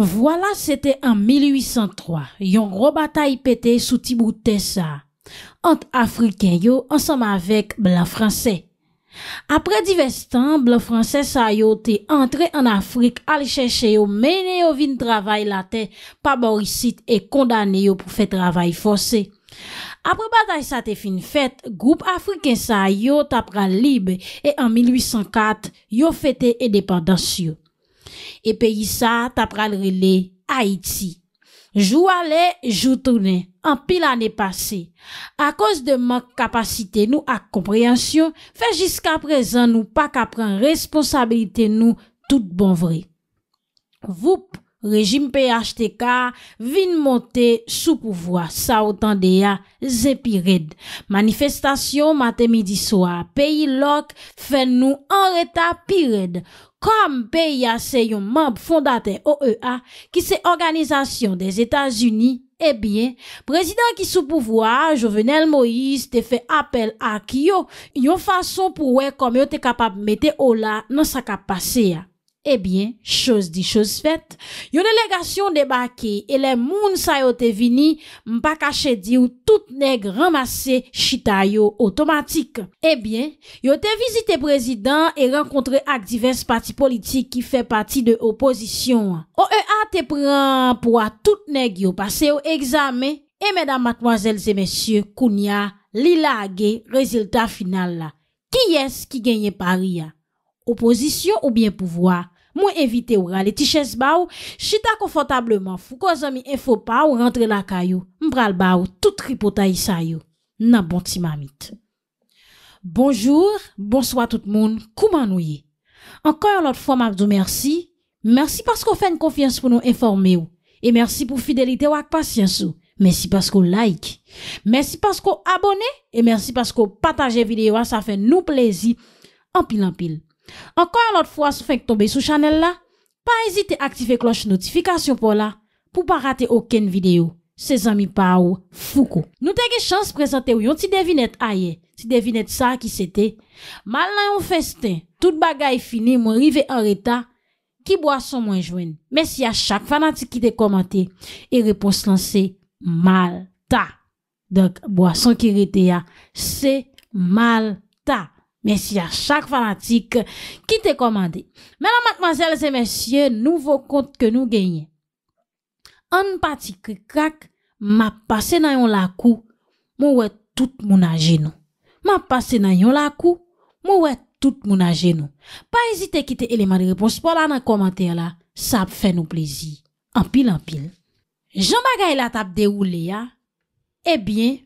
Vwala sete an 1803, yon ro batay pete sou tibou Tessa, ant Afriken yo ansam avek blan Fransè. Apre divestan, blan Fransè sa yo te entre an Afrik al chèche yo mène yo vin travay la te pa borisit e kondane yo pou fè travay fòse. Apre batay sa te fin fèt, goup Afriken sa yo tapra libe e an 1804 yo fète e depan dans yon. E pe yisa, ta pral rele Aiti. Jou ale, jou toune, an pil ane pase. A kos de man kapasite nou ak kompreansyon, fe jiska prezan nou pa kapran responsabilite nou tout bon vre. Voup! Rejim PHTK vin monte sou pouvoi sa otan de ya zepired. Manifestasyon mate midi soa, peyi lok fen nou anreta pired. Kom peyi ya se yon mamp fondate OEA ki se organizasyon de Etats-Unis, e eh bien, prezident ki sou pouvoi, Jovenel Moïse, te fe apel a ki yo yon fason pouwe kom yo te kapap mete o la nan sa kapase ya. Ebyen, eh chos di chos fet, yo delegasyon debake e le moun sa yo te vini mpa kache di ou tout neg ramase chita yo otomatik. Ebyen, eh yo te vizite prezident e renkontre ak divers pati politik ki fe pati de oposisyon. O E.A. te pren pou a tout neg yo pase yo egzame. E medan matmoazelze mesyou, kounya, li lage rezultat final la. Ki yes ki genye pari ya? Oposisyon ou bienpouvoa, mwen evite ou rale tiches ba ou, chita konfotableman fou ko zami enfo pa ou rentre la kayou, mbral ba ou, tout ripota isayou, nan bonti mamit. Bonjour, bonsoi tout moun, kouman nou ye? Ankayon lot fwa mabdou mersi, mersi pasko fè n konfians pou nou informe ou, e mersi pou fidelite wak pasyans ou, mersi pasko like, mersi pasko abone, e mersi pasko pataje videyo a sa fè nou plezi, anpil anpil. Ankon anot fwa sou fèk tombe sou chanel la, pa ezite aktife kloche notifikasyon pou la pou pa rate oken video se zami pa ou foukou. Nou te ge chans prezante ou yon ti devinet aye, ti devinet sa ki sete, mal nan yon feste, tout bagay fini mwen rive an reta ki bwa son mwen jwen. Men si ya chak fanatik ki te komante, e repos lan se mal ta. Dok bwa son ki rete ya, se mal ta. Mesye a chak fanatik Ki te komande Mè la matmazèl zè mesye Nouvo kont ke nou genye An pati ki krak Ma pase nan yon lakou Mou wè tout mou na genou Ma pase nan yon lakou Mou wè tout mou na genou Pa ezite ki te eleman de repons Pola nan komante la Sa ap fè nou plezi An pil an pil Jambaga e la tap de ou le ya Ebyen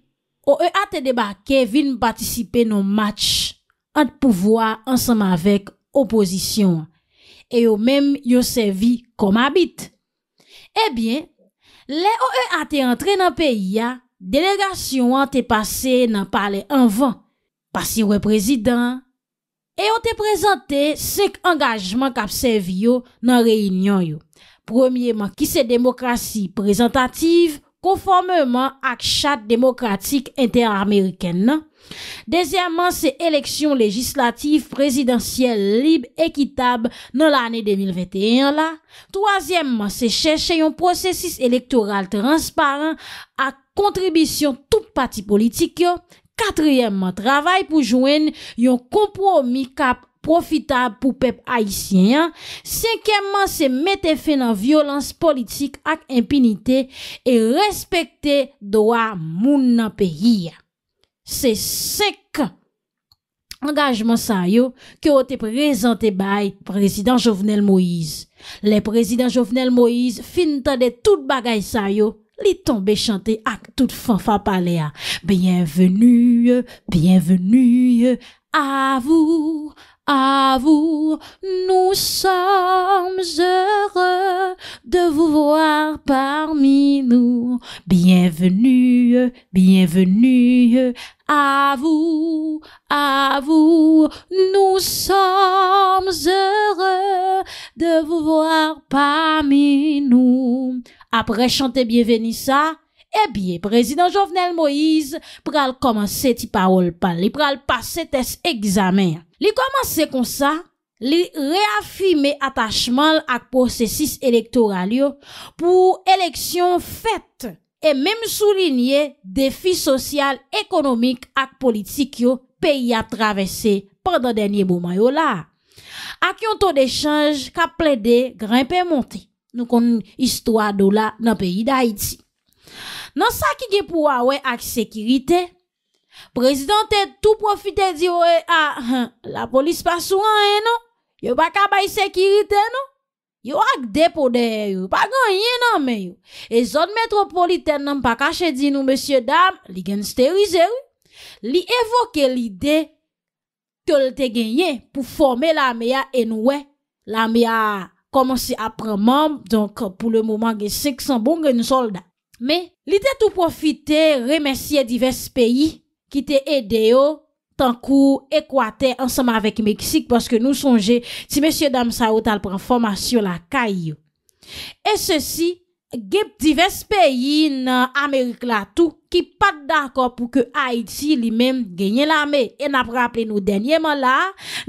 Ou e ate deba ke vin patisipe nou match ant pouvoi ansanm avek opozisyon, e yo menm yo sevi kom abit. Ebyen, le o e a te antre nan peyi ya, delegasyon an te pase nan pale anvan, pasi wè prezident, e yo te prezante sek angajman kap sevi yo nan reinyon yo. Premierman, ki se demokrasi prezentative, konformeman ak chad demokratik inter-ameriken nan, Dezyèmman se eleksyon legislatif, prezidansyèl, libe, ekitab nan l'anè 2021 la Trozyèmman se chèche yon prosesis elektoral transparent ak kontribisyon tout pati politik yo Katryèmman travay pou jwen yon kompromis kap profitab pou pep haisyen Senkyèmman se mette fè nan violans politik ak impinite e respekte doa moun nan peyi ya c'est sec engagement ça yo que ont été présenté par président Jovenel Moïse. Le président Jovenel Moïse fin de tout bagay ça yo. Li tombe chanter à toute fanfa palais. Bienvenue, bienvenue à vous, à vous. Nous sommes heureux de vous voir parmi nous. Bienvenue, bienvenue à vous, à vous. Nous sommes heureux de vous voir parmi nous. Après chanter bienvenue ça, eh bien, président Jovenel Moïse pral commencer ti parole pal li pral passer test examen. Li commence comme ça, li réaffirmer attachement à processus électoral pour élection faite et même souligner défis social, économique et politique yo pays a traversé pendant dernier moment yo là. Ak yon taux d'échange ka plaidé grimper monter. Nous kon histoire là, dans pays d'Haïti. Non, ça qui est pour Huawei avec sécurité. Président est tout profité d'y dire, ah, hein, la police pas souvent, hein, non? a pas qu'à sécurité, non? Yo a des de a Pas gagné, non, mais yo. Et e zone métropolitaine, non, pas caché, dit nous, monsieur, dame, li stérilisé, oui. Li évoque l'idée que a gagné pour former la et nous, La mea commence à prendre membre, donc, pour le moment, il y a 600 bons soldats. Mais, L'idée tout profiter, remercier divers pays qui t'ont aidé tant coup ensemble avec Mexique parce que nous songez si monsieur dames ça ou prennent formation la caillou. Et ceci, divers pays en Amérique là tout ki pat d'akor pou ke Haïti li mèm genye la mè. E nap rapple nou denyèman la,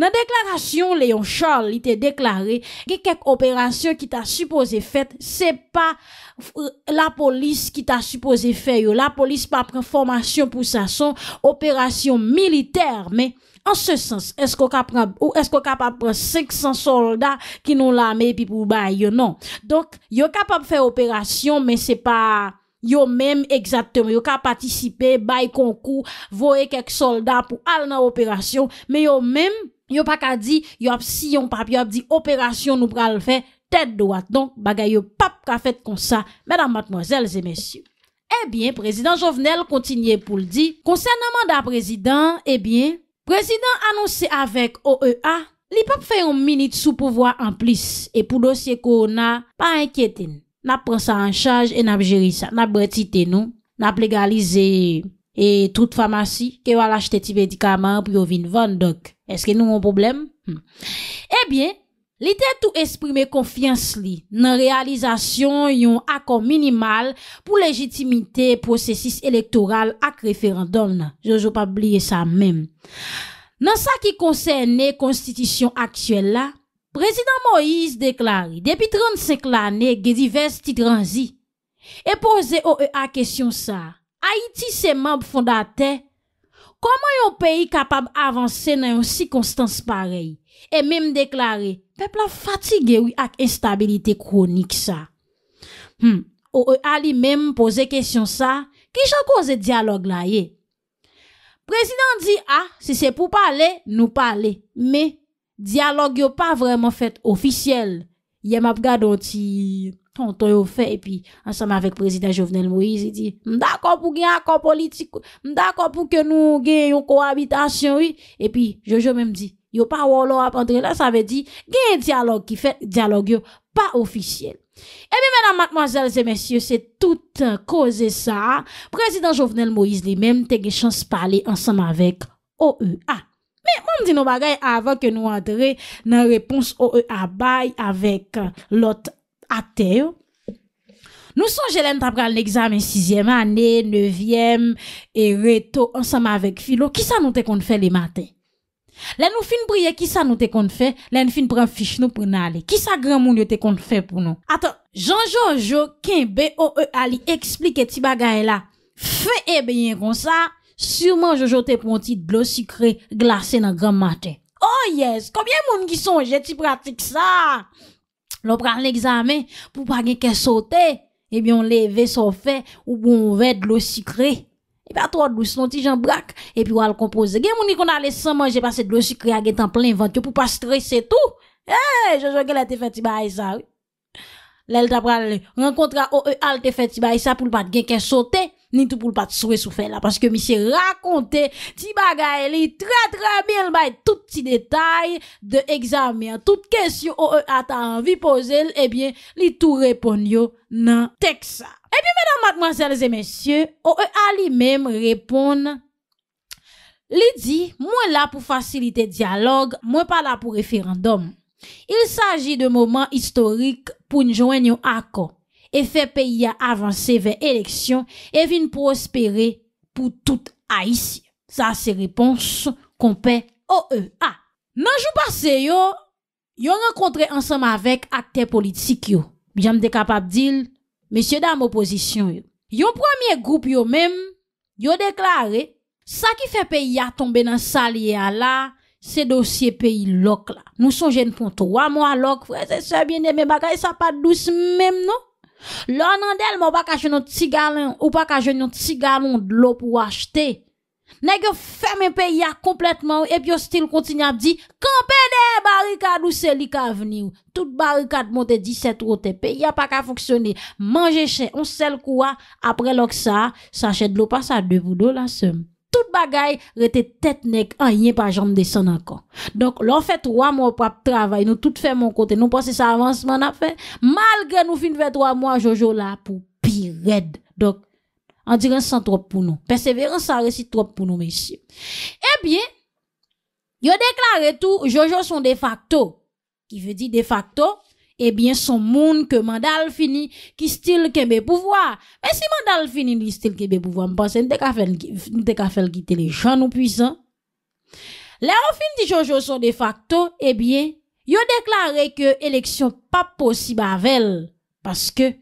nan deklarasyon, le yon Charles li te deklaré, ki kek operasyon ki ta suppose fèt, se pa la polis ki ta suppose fèt yo. La polis pa pren formasyon pou sa son, operasyon militer, men, an se sens, esko kapap pren 500 soldat ki nou la mè pi pou bay yo, non. Donk, yo kapap fè operasyon, men se pa... Yo mèm egzatèm, yo ka patisipe, bay konkou, voye kek soldat pou al nan operasyon. Mè yo mèm, yo pa ka di, yo ap si yon pap, yo ap di operasyon nou pral fè, tèd doat. Don, bagay yo pap ka fèt kon sa, mèdam matmozèl zè mèsyou. Ebyen, eh Prezident Jovenel kontinye pou l'di, konsè naman da Prezident, ebyen, eh Prezident anonsè avèk OEA, li pap fè yon minit sou pouvwa an plis, e pou dosye kou na, pa enkètèn. nap prensa an chaj e nap jeri sa, nap bretite nou, nap legalize e hmm. eh tout famasi ke wala chete ti vedikaman pou yo vin vandok. Eske nou moun problem? E bie, li te tou esprime konfians li nan realizasyon yon akon minimal pou legitimite prosesis elektoral ak referandol nan. Je jou pa blye sa mèm. Nan sa ki konsene konstitisyon aksyel la, Prezident Moïse deklari, depi 35 l'anè, ge divers titranzi. E pose OEA kesyon sa, Haiti se mab fondate, koman yon peyi kapab avanse nan yon sikonstans parey? E mèm deklari, pepla fatige ou wi ak instabilite kronik sa. Hmm, OEA li mèm pose kesyon sa, ki chan kose diyalog la ye? Prezident di, ah, se se pou pale, nou pale, me. dialogue yo pas vraiment fait officiel. Hier m'a regardé un petit tonton yo fait et puis ensemble avec président Jovenel Moïse il dit d'accord pour un accord politique, d'accord pour que nous gagnions une cohabitation oui et puis Jojo même dit yo pas wolo à entrer là ça veut dire un dialogue qui fait dialogue yo pas officiel. Eh bien, mesdames, mademoiselles et messieurs, c'est tout cause ça. Président Jovenel Moïse lui-même, t'es chance parler ensemble avec OEA. Men, mwen mdi nou bagay avan ke nou adre nan repons oe abay e avek euh, lot ateyo. Nou sonje lèm ta pran l'examen 6e ane, 9e, e reto ansama avek filo. Ki sa nou te kon te fe lèm ate? Lèm nou fin priye ki sa nou te kon te fe, lèm fin pran fich nou pran ale. Ki sa gran moun yo te kon te fe pou nou? Atan, janjoujou, ken be oe ali eksplike ti bagay la? Fwe e be yon konsa? Surman Jojo te pon ti dlo sikre glase nan gran mate. Oh yes, kamyen eh bon eh non, moun ki sonje ti pratik sa? Lop pran l'examen pou pa genke sote, ebi yon leve sofe ou pou yon ve dlo sikre. Ebi atwa dlo santi jan brak epi wale kompose. Gen mouni kon ale san manje pase dlo sikre agen tan plen vant yo pou pa stresse tou. Hey, eh, Jojo genle te feti ba esa. Lel ta pran renkontra o e al te feti ba esa pou lopat genke sote. Ni tou poul pat sou e sou fè la, paske mi se rakonte ti bagay li, tra tra biel bay tout ti detay de examen. Tout kesyo ou e ata anvi pozel, e eh bie li tou repon yo nan teksa. E eh pi mèdame, mademoiselles et messieurs, ou e a li mèm repon, li di, mwen la pou fasilite diyalog, mwen pa la pou referandom. Il saji de mouman istorik pou njwen yo akon. e fe peyi a avanse ven eleksyon, e vin prospere pou tout a isi. Sa se repons konpe o e a. Nan jou pase yo, yo renkontre ansam avek akte politik yo. Bi jan m dekapap dil, mesye dan m oposisyon yo. Yo premier goup yo men, yo deklare, sa ki fe peyi a tombe nan sali e ala, se dosye peyi lok la. Nou son jen pou 3 mwa lok, fwese se bine me bagay, sa pa dous men nou. Lò nan del mò pa ka jenyon ti galon ou pa ka jenyon ti galon d'lò pou achete. Nèk yo ferme pe ya kompletman ou e ep yo stil kontin ap di, Kampene barikad ou seli ka veni ou. Tout barikad monte 17 roten pe ya pa ka foksyone. Mange chen, on sel kouwa, apre lòk sa, sa chen d'lò pa sa devou do la sem. tout bagay, rete tête nek, an ah, yen pa jam descend encore. Donc, l'on fait trois mois pour travail, nous tout fait mon côté, nous pensons ça avancement a fait, malgré nous fin fait trois mois, Jojo là, pour pire Donc, en dirait sans trop pour nous. Persévérance, ça réussi trop pour nous, messieurs. Eh bien, yo déclaré tout, Jojo sont de facto. Qui veut dire de facto, eh bien, son monde que Mandal fini, qui style qu'il des pouvoir. Mais si Mandal fini, lui style qu'il me pouvoir, m'pense, n'te qu'à faire, qu'à faire quitter les gens non puissants. Là, finit dit Jojo de facto, eh bien, ils ont déclaré que élection pas possible avec elle, parce que,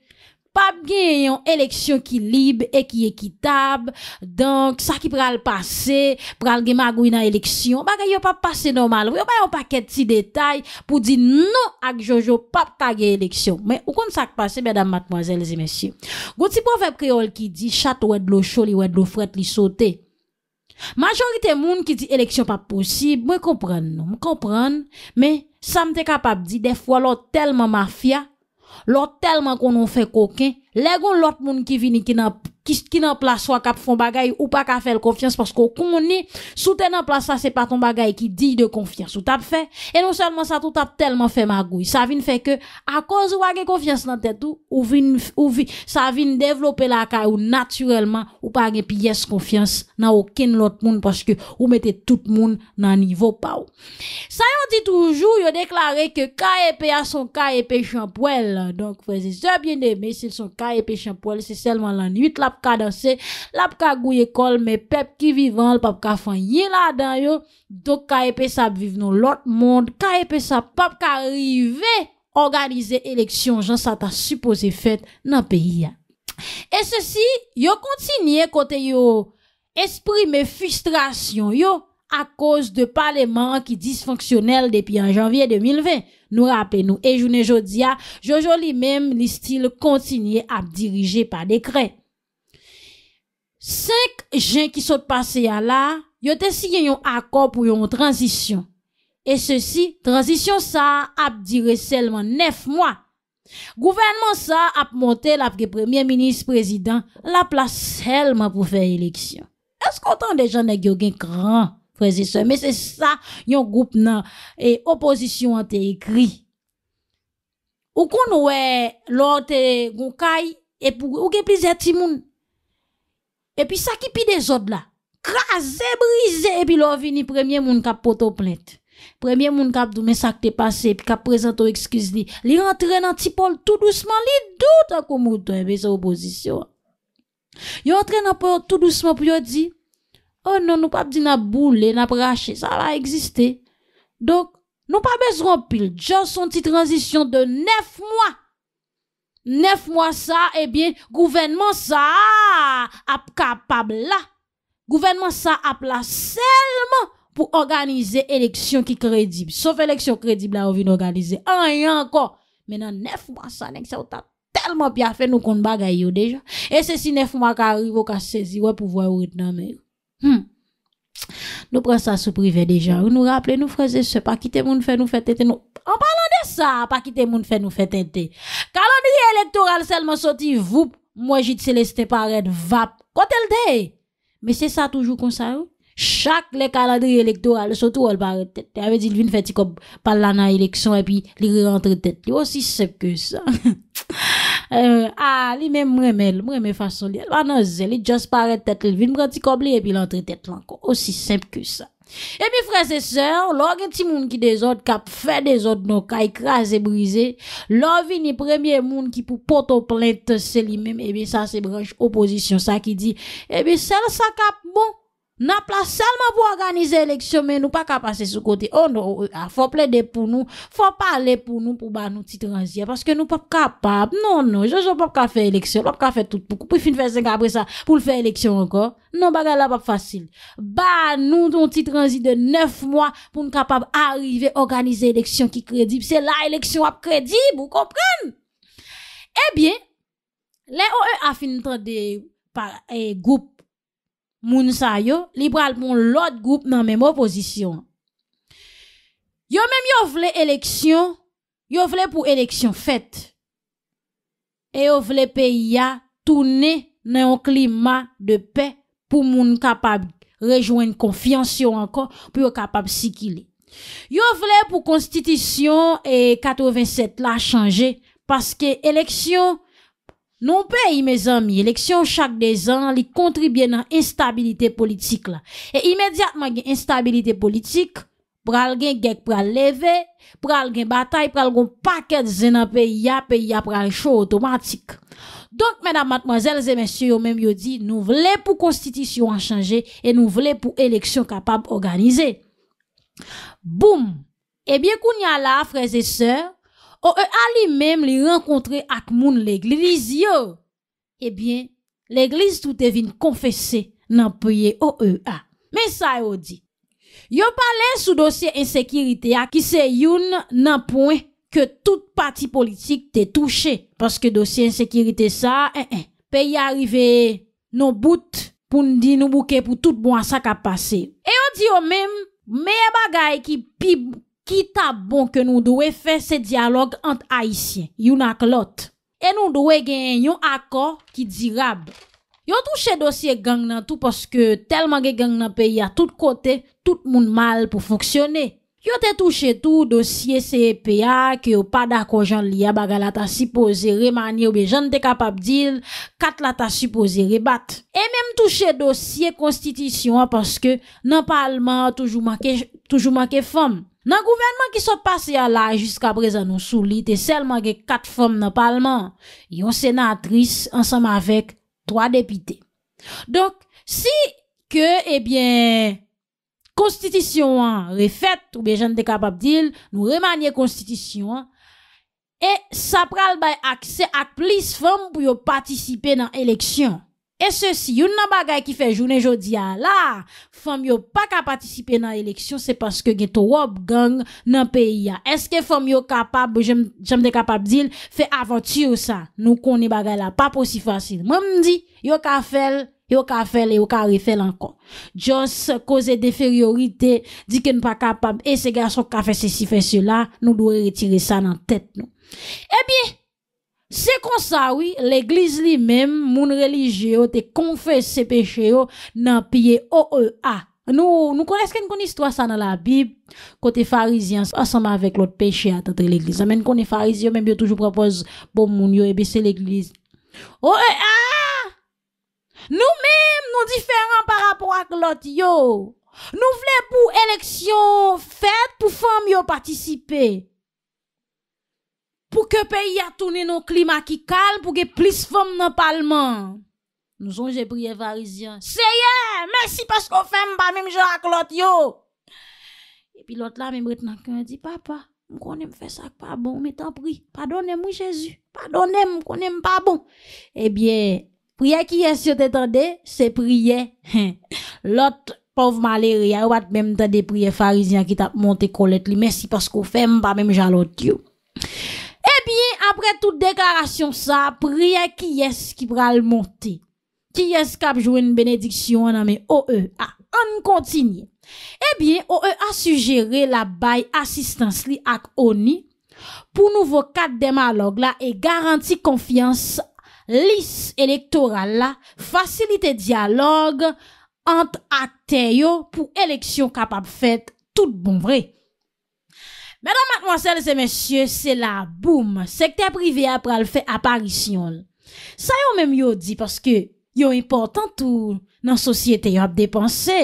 pap gen yon eleksyon ki libe e ki ekitab, donk, sa ki pral pase, pral gen magou yon eleksyon, baga yon pap pase normal, yon pa yon paket ti detay pou di nou ak Jojo pap kage eleksyon. Men, ou kon sa ki pase, bedan matmoazel, zi mensyen. Goti pou vep kriol ki di, chate oued lo choli oued lo fwet li sote. Majorite moun ki di eleksyon pap posib, mwen kompran, mwen kompran, men, sa mte kapap di, def walo telman mafya, L'autre tellement qu'on en fait coquin, les gon l'autre monde qui vini qui n'a ki nan plas wak ap fon bagay ou pa ka fel konfians pasko kou mouni sou te nan plas sa se pa ton bagay ki di de konfians ou tap fe e nou selman sa tout ap telman fe magoui sa vin fe ke a koz wak gen konfians nan tetou ou vin sa vin devlope la ka ou naturelman ou pa gen piyes konfians nan ou ken lot moun paske ou mette tout moun nan nivou pa ou sa yon di toujou yo deklare ke ka epe a son ka epe chanpouel donk vwese se bien de me se son ka epe chanpouel se selman lan 8 la La pou ka dansè, la pou ka gouye kol, me pep ki vivan, la pou ka fanyè la dan yo. Dok ka epè sa ap viv nou lot moun, ka epè sa pa pou ka rive organize eleksyon jan sa ta suppose fèt nan peyi ya. E se si, yo kontinye kote yo esprime frustrasyon yo a koz de parlement ki disfonksyonel depi an janvye 2020. Nou rape nou e jounen jodia, jo joli mem li stil kontinye ap dirije pa dekret. Cinq gens qui sont passés à là, ils ont signé un accord pour une transition. Et ceci, transition ça a duré seulement 9 mois. Gouvernement ça a monté la premier ministre président la place seulement pour faire élection. Est-ce qu'on entend des gens y ont un grand président? Mais c'est ça, un groupe non et opposition a été écrit. Ou qu'on ouais, l'autre, gon et pour, ou gen petits timoun, et puis ça qui pi des autres là. crasé, brisé, et puis l'on vini premier moun kap poto plainte. Premier moun kap dou, mais ça qui t'est passé, puis kap présente excuse li. Li rentre dans Tipol tout doucement, li doute à koumouton, et puis opposition. opposition. Yo rentre dans tout doucement pour yo dit, oh non, nous pas dit na boule, na braché, ça va exister. Donc, nous pas besoin pile, juste son transition de neuf mois Neuf mois ça, eh bien, gouvernement ça a capable là. Gouvernement ça a là seulement pour organiser élection qui crédible. Sauf élection crédible là, on vient organiser. Rien encore. Maintenant, neuf mois ça, on ça tellement bien fait nous qu'on bagaille déjà. Et c'est si neuf mois qu'arrive arrive, on saisi, ouais, pour voir où est nous prenons ça sous privé déjà. Nous rappelons, nous faisons ce pas quitter mon fait nous fait tenter. En parlant de ça, pas quitter mon fait nous fait tenter. Calendrier électoral seulement sorti, vous, moi, j'ai j'y céleste paraît, vap. Quand elle Mais c'est ça toujours comme ça, hein. chaque le calendrier électoral surtout elle paraît tête avait dit vinn fait comme par la élection et puis il rentre tête aussi simple que ça euh, ah, lui même remel, remel façon li. Ah non, zèle, li just paraît tête, li vin prendre cobli et puis l'entre tête encore. Aussi simple que ça. Et bien, frères et sœurs, lò ti moun ki autres kap fè dezod non, ka ekrase brise, lò vini premier moun ki pou poto c'est lui-même, eh bien, ça c'est branche opposition, ça qui dit, et bien, celle ça kap bon, Na plas salman pou organize eleksyon, men nou pa ka pase sou kote. Oh nou, oh, ah, fò ple de pou nou, fò pale pou nou pou ba nou titranji. E paske nou pap kapab. Non, non, jò jò pap ka fe eleksyon. Lop ka fe tout pou kou pou fin fè zing apre sa pou l fè eleksyon ankor. Non, baga la pap fasil. Ba nou ton titranji de 9 mwa pou nou kapab arrive organize eleksyon ki kredib. Se la eleksyon ap kredib, ou kompren? E bien, le OE a finitran de par e eh, goup moun sa yo, li pral pour l'autre groupe dans même opposition. Yo même yo vle élection, yo vle pour élection faite. Et e yo vle pays à tourner dans un climat de paix pour moun capable rejoindre confiance encore pour capable s'équilibrer. Yo vle pour constitution et 87 la changer parce que élection Nou pe yi me zan mi, eleksyon chak de zan, li kontribye nan instabilite politik la. E imediatman gen instabilite politik, pral gen genk pral leve, pral gen batay, pral gen paket zena pe ya, pe ya pral chou otomatik. Donk mena matmazel zemensyo yo menm yo di, nou vle pou konstitusyon an chanje, e nou vle pou eleksyon kapab organize. Boum, e bie koun ya la, freze seur, oea lui même les rencontrer à moun l'église yo. Eh bien, l'église tout venu confesser nan OEA. Mais ça yo dit. Yo parle sous dossier insécurité à qui c'est une nan point que toute partie politique est touchée. Parce que dossier insécurité ça, eh, e, pays arrivé non bout pour nous dire nous pour tout bon ça qui a passé. Et on dit au même, meilleur bagay qui pib Ki ta bon ke nou do we fe se dialog ant Aisyen, yon ak lot. E nou do we gen yon akor ki di rab. Yon touche dosye gang nan tou paske telman ge gang nan peyi a tout kote, tout moun mal pou foksyone. Yon te touche tou dosye se epeya ki yo pa da kon jan liya baga la ta sipoze remanye ou be jan te kapab dil kat la ta sipoze rebat. E men touche dosye konstitisyon paske nan palman toujou make fom. Nan gouvernman ki sot pase ya la, jiska breza nou souli, te selman ge kat fom nan palman, yon senatris ansanman vek 3 depite. Donk, si ke, ebyen, eh konstitisyon an refet, ou bejan dekabab dil, nou remanye konstitisyon an, e sa pral bay akse ak plis fom pou yo patisipe nan eleksyon. Et ceci, yon une bagay qui fait journée aujourd'hui à la, femme yo pas pas participer dans l'élection, c'est parce que gen trop gang le pays Est-ce que femme, yo capable, j'aime, j'aime de capable de fait aventure ça? Nous est bagay là, pas aussi facile. Moi m'di, yo ka fel, yo ka fel et yo ka refaire encore. causer des fériorités, dit qu'elle n'est pas capable, et ces garçons ka faire ceci, fait cela, nous devons retirer ça dans tête nous. Eh bien, c'est comme ça, oui, l'église lui-même, mon religieux, te confesse ses péchés, oh pied OEA. Nous, nous connaissons une histoire ça dans la Bible, côté pharisien, ensemble avec l'autre péché à l'église. Même qu'on est pharisien, même toujours propose bon mon yo, et eh c'est l'église. OEA! Nous-mêmes, nous différents par rapport à l'autre yo. Nous voulons pour élection faite pour femmes yo participer que pays a tourné nos climat qui calme pour que plus femmes dans le parlement. Nous prié prières pharisiens. Seigneur, merci parce qu'on fait pas même Jacques l'autre yo. Et puis l'autre là même retenant qu'un dit papa, me connais me fait ça pas bon, mais t'en prie, pardonnez-moi Jésus. Pardonnez-moi, me connais pas bon. Eh bien, prière qui est sur t'entendez, c'est prière. l'autre pauvre malheureux, il pas même des prières pharisiens qui t'a monté colette Merci parce qu'on fait pas même Jacques l'autre yo. apre tout deklarasyon sa, priye ki yes ki pral monte. Ki yes kap jwen benediksyon nan men OEA. An kontinye. Ebyen, OEA sujere la baye asistans li ak Oni pou nouvo kat demalog la e garanti konfians lis elektoral la, fasilite diyalog ant ak teyo pou eleksyon kap ap fet tout bon vrej. Mè don mat mwansèl se mèsyè, se la boum, sektè privè ap pral fè aparisyon. Sa yo mèm yo di, paske yo importan tou nan sosyete yo ap depanse,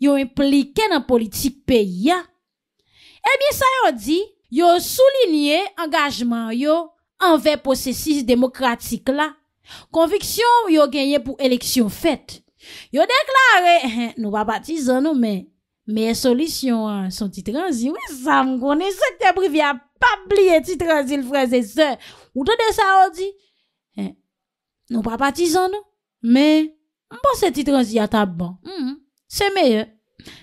yo implike nan politik pe ya. Ebyen eh sa yo di, yo soulinye angajman yo anve posesis demokratik la. Konviksyon yo genye pou eleksyon fèt. Yo deklare, nou va batizan nou men. Meye solisyon an, son titranzi, wè sa m konen, se te privi an, pa pli e titranzi l freze se, ou te de sa ordi, nou pa patizan nou, men, m pos se titranzi a tab ban, c'e meye,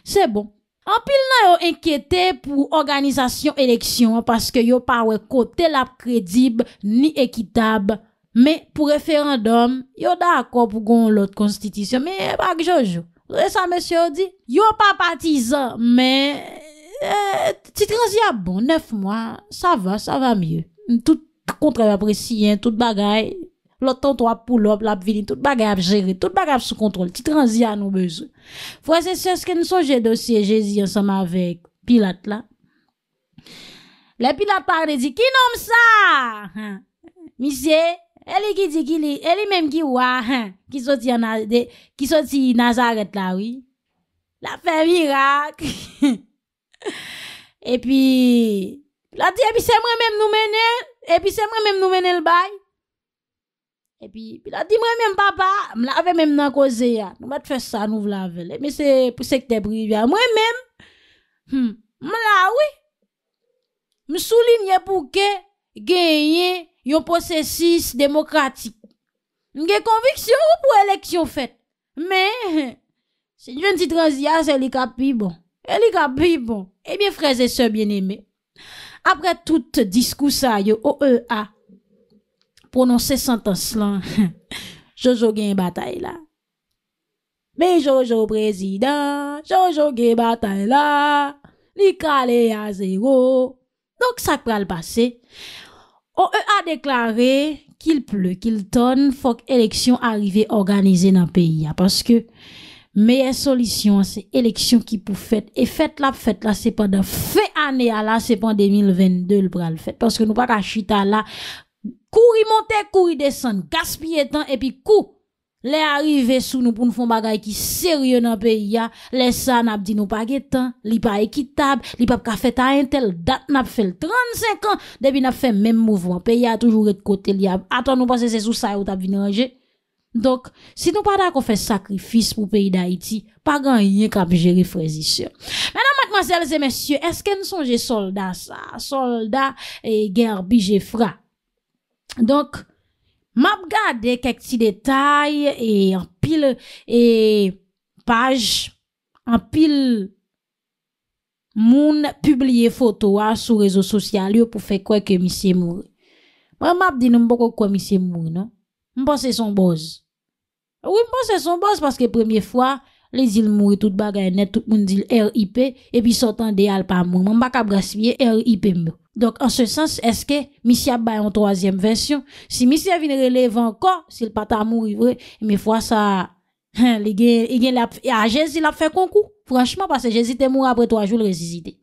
c'e bon. An pil nan yo enkete pou organizasyon eleksyon, paske yo pa wè kote lap kredib ni ekitab, men, pou referandom, yo da akop pou gon lot konstitisyon, men, bak jojou. E sa mesye ou di, yo pa pati zan, men, eh, ti transi a bon, nef mwa, sa va, sa va mye. Tout kontre apres siyen, tout bagay, lotan to ap pou lop, lap vini, tout bagay ap jere, tout bagay ap sou kontrol, ti transi a nou bezou. Fwa se se sken souje dosye jezi ansama avek pilat la. Le pilat par de di, ki nom sa? Mi se? Eli ki di ki li, eli menm ki waa, ki soti Nazaret lawi. La fe virak. E pi, la di, e pi se mwen menm nou mene, e pi se mwen menm nou mene l bay. E pi, la di mwen menm papa, mwen lave menm nan koze ya. Mwen mat fes sa nou vlavel, e mi se pou sekte privya. Mwen menm, mwen hmm, lavi, mwen souline pou ke genye, Yon posesis demokratik. Nge konviksyon pou eleksyon fet. Men, se njwen ti transiya, se li kapi bon. Se li kapi bon. Ebyen freze se bien eme. Apre tout diskousa yo o e a. Prononse sentans lan. Jojo gen batay la. Men Jojo prezident, Jojo gen batay la. Li kale a zero. Donk sak pral pase. Se njwen posesis demokratik. Ou e a deklaré ki l ple, ki l ton, fok eleksyon arive organize nan peyi ya. Paske, meyen solisyon se eleksyon ki pou fèt. E fèt la fèt la, se pandan fèt anè ya la, se pandan 2022 l pral fèt. Paske nou pa ka chita la, kouri monte, kouri desan, gaspye tan, epi kou Le arive sou nou pou nou fon bagay ki seryon nan peyi ya. Le sa nap di nou pa getan. Li pa ekit tab. Li pa pa ka fet a yentel. Dat nap fel 35 an. Depi nap fe menm mouvwan. Peyi ya toujou ret kote li ya. Atan nou pa se se sou sa yo tab vini anje. Donk. Si nou pa da kon fe sakrifis pou peyi da iti. Pa gan yen kap jeri frezisyon. Menan mat masel se mesye. Eske nou sonje solda sa? Solda e eh, gerbi jefra. Donk. M ap gade kek ti detay e an pil e paj, an pil moun publie fotowa sou rezo sosyal yo pou fe kwe ke misye moun. M ap di nou m boko kwa misye moun, no? M panse son boz. Ou m panse son boz paske premye fwa, le zil moun tout bagay net, tout moun zil R.I.P. E pi sotan de al pa moun, m baka brasilye R.I.P. moun. Donc, en ce sens, est-ce que Missy a une troisième version? Si Missy a relever encore, s'il pas à mourir, mais fois ça, il hein, a, ah, Jésus l'a fait concours. Franchement, parce que Jésus est mort après trois jours ressuscité.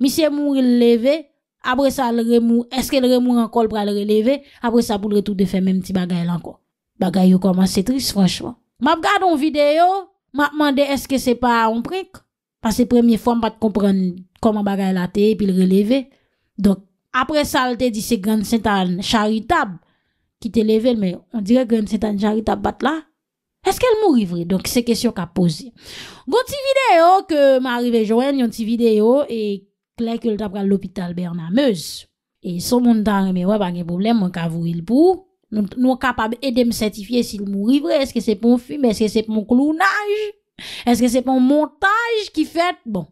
Missy est mort, levé. Après ça, le remou, est-ce que le remou encore pour le relever? Après ça, pour le tout de faire même petit bagaille encore. Bagaille commence triste, franchement. M'a regarde une vidéo, m'a demandé est-ce que c'est pas un prank? Parce que première fois, m'a pas comprendre comment bagaille la et puis le relever. Donc, après ça, elle te dit, c'est Grande Sainte-Anne charitable qui te levé, mais on dirait Grande Sainte-Anne charitable bat là. Est-ce qu'elle mourit vrai? Donc, c'est question qu'a posée. Gon vidéo que m'arrive Joanne, yon vidéo, et clair que t'a à l'hôpital Bernameuse. Et son monde t'a mais ouais, pas de problème, on vous il pour. Nous, nous capable de me certifier s'il mourit Est-ce que c'est pour un film? Est-ce que c'est pour un clownage? Est-ce que c'est pour un montage qui fait? Bon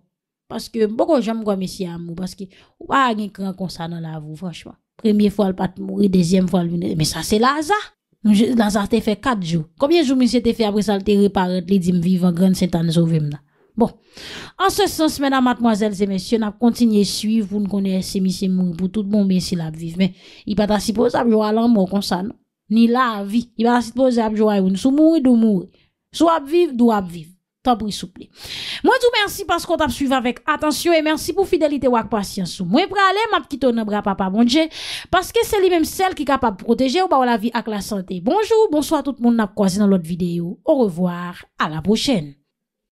parce que beaucoup de gens me disent amour parce que ou pas un grand comme ça dans la vous, franchement première fois elle pas mourir deuxième fois elle mais ça c'est l'hasard. L'hasard, t'a fait 4 jours combien de jours monsieur t'a fait après ça t'a réparé il dit me vivre en grande sainte anne sauver là bon en ce sens mesdames mademoiselles et messieurs n'a continuer suivre vous ne connaissez monsieur mourir pour tout bon monsieur la vivre mais il pas pas supposé poser l'amour à comme ça ni la vie il pas supposé à jouer une mourir ou mourir soit vivre ou vivre pour pour soupler Moi, tout merci parce qu'on t'a suivi avec attention et merci pour fidélité ou patience. Moi, pour aller, m'a quitté bras, papa, bon Dieu, parce que c'est lui-même celle qui est capable de protéger ou la vie avec la santé. Bonjour, bonsoir tout le monde, n'a croisé dans l'autre vidéo. Au revoir, à la prochaine.